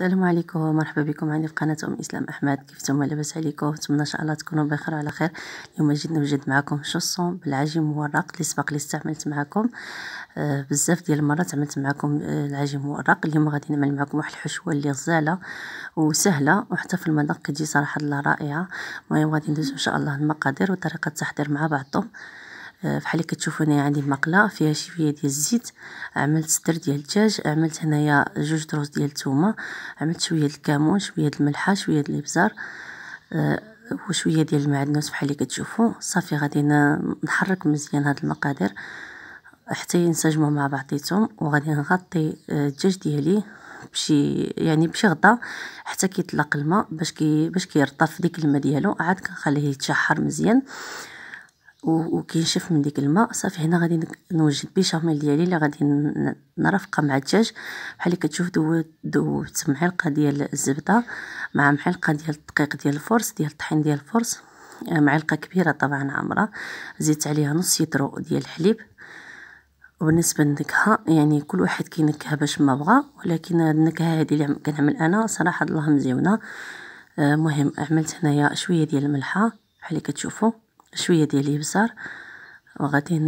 السلام عليكم ومرحبا بكم عندي في قناة أم إسلام أحمد كيف نتوما لاباس عليكم نتمنى إن شاء الله تكونوا بخير وعلى خير اليوم جيت وجدت معكم شوسون بالعجين مورق اللي سبق لي استعملت معكم آه بزاف ديال المرات عملت معكم آه العجين مورق اليوم غادي نعمل معكم واحد الحشوة اللي غزالة وسهلة وحتى في المذاق كتجي صراحة الله رائعة المهم غادي ندوزو إن شاء الله المقادير وطريقة التحضير مع بعضهم آه، فحال اللي كتشوفوا هنايا عندي مقله فيها شويه ديال الزيت عملت صدر ديال الدجاج عملت هنايا جوج دروس ديال الثومه عملت شويه ديال الكمون شويه ديال الملحه شويه ديال الابزار آه، وشويه ديال المعدنوس بحال اللي كتشوفوا صافي غادي نحرك مزيان هاد المقادير حتى ينسجموا مع بعضيتهم وغادي نغطي آه، الدجاج ديالي بشي يعني بشي غطا حتى كيطلق الماء باش كي باش كيرطب في ديك الماء ديالو عاد كنخليه يتشحر مزيان وكينشف من ديك الماء صافي هنا غادي نوجد بيشاميل ديالي اللي غادي نرافقه مع الدجاج بحال اللي كتشوف دوزت معلقه ديال الزبده مع معلقه ديال الدقيق ديال الفرص ديال الطحين ديال الفرص آه، معلقه كبيره طبعا عامره زدت عليها نص يترو ديال الحليب وبالنسبه للنكهه يعني كل واحد كينكها باش ما بغى ولكن النكهه هذه اللي كنعمل انا صراحه الله مزيونه المهم آه، عملت هنايا شويه ديال الملحه بحال اللي كتشوفوا شويه ديال الابزار وغادي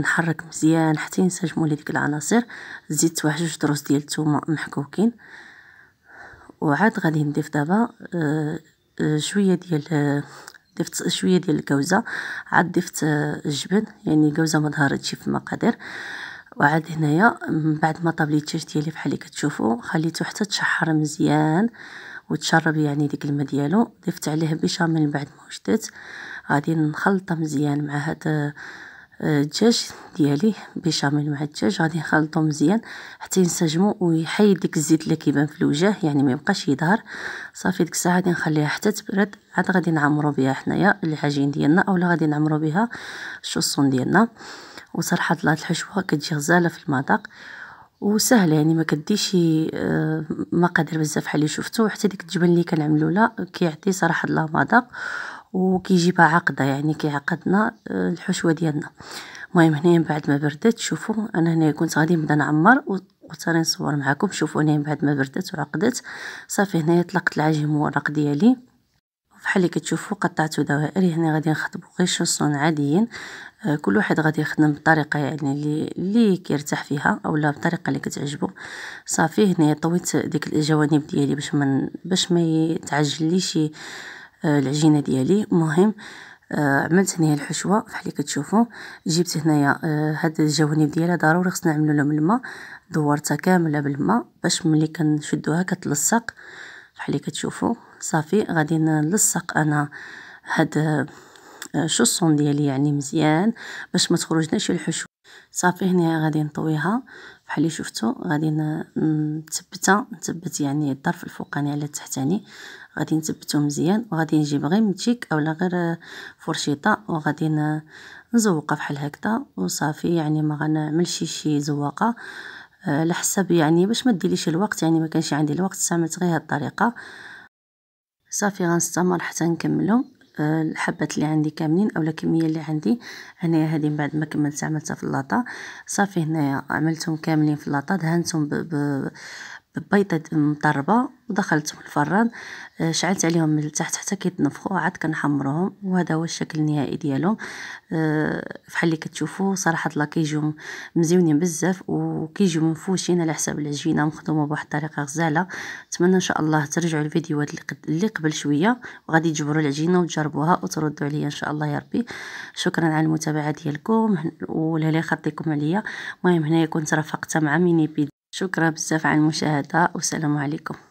نحرك مزيان حتى ينسجموا لي ديك العناصر زدت واحد جوج دروس ديال الثومه محكوكين وعاد غادي نضيف دابا آه، آه، شويه ديال آه، ضفت شويه ديال الكوزه عاد ضفت الجبن يعني كوزه ما ظهرتش في المقادير وعاد هنايا من بعد ما طاب لي الدجاج ديالي بحال اللي كتشوفوا خليته حتى تشحر مزيان وتشرب يعني ديك الماء ديالو ضفت عليه بيشاميل من بعد ما وجدت غادي نخلطه مزيان مع هاد آه، الدجاج ديالي بيشاميل مع الدجاج غادي نخلطو مزيان حتى ينسجموا ويحيد ديك الزيت اللي كيبان في الوجه يعني ما يبقاش يظهر صافي ديك الساعه غادي نخليها حتى تبرد عاد غادي نعمرو بها حنايا العجين ديالنا اولا غادي نعمرو بها الشوصون ديالنا وصراحه طلعت الحشوه كتجي غزاله في المذاق وسهل يعني ما كديش آه، مقادير بزاف حالي اللي حتى ديك الجبن اللي كنعملو لا كيعطي صراحه الله مذاق وكيجيبها عقده يعني كيعقدنا آه، الحشوه ديالنا المهم هنايا من بعد ما بردت شوفوا انا هنا كنت غادي نبدا نعمر قلت نصور معكم شوفوا هنايا من بعد ما بردت وعقدت صافي هنايا طلقت العجين المورق ديالي فحال اللي كتشوفوا قطعت دوائر هنا غادي نخطبوا غير شوسون عاديين آه، كل واحد غادي يخدم بطريقه يعني اللي اللي كيرتاح فيها اولا بطريقه اللي كتعجبو صافي هنا طويت ديك الجوانب ديالي باش ما باش ما يتعجليش آه العجينه ديالي المهم آه، عملت هنايا الحشوه فحال اللي كتشوفوا جبت هنايا آه، هاد الجوانب ديالها ضروري خصنا نعملو لهم الماء دورتها كامله بالماء باش ملي كنشدوها كتلصق بحال اللي كتشوفوا صافي غادي نلصق انا هاد الشوسون آه، ديالي يعني مزيان باش ما تخرجناش الحشو صافي هنا غادي نطويها بحال اللي شفتوا غادي نثبتها نثبت يعني الطرف الفوقاني على التحتاني غادي نثبته مزيان وغادي نجيب غير متيك اولا غير فرشيطه وغادي نزوقها بحال هكذا وصافي يعني ما غنعملش شي زواقه آه، على حساب يعني باش ما ديليش الوقت يعني ما كانش عندي الوقت استعملت غير هاد الطريقه صافي غنستمر حتى نكملو آه، الحبات اللي عندي كاملين اولا الكميه اللي عندي هنايا هذه من بعد ما كملت عملتها في اللاطه صافي هنايا عملتهم كاملين في اللاطه دهنتهم بيضة مضربة ودخلتهم الفران آه، شعلت عليهم من التحت حتى كيتنفخوا عاد كنحمرهم وهذا هو الشكل النهائي ديالهم آه، فحال اللي كتشوفوا صراحه الله كيجيو مزيونين بزاف وكيجيو منفوشين على حساب العجينه مخدومه بواحد الطريقه غزاله نتمنى ان شاء الله ترجعوا الفيديوهات اللي قبل شويه وغادي تجبروا العجينه وتجربوها وتردوا عليا ان شاء الله يا ربي شكرا على المتابعه ديالكم ولهلا لا خطيكم عليا المهم هنايا كنت رافقتها مع ميني بيدي شكرا بزاف على المشاهدة والسلام عليكم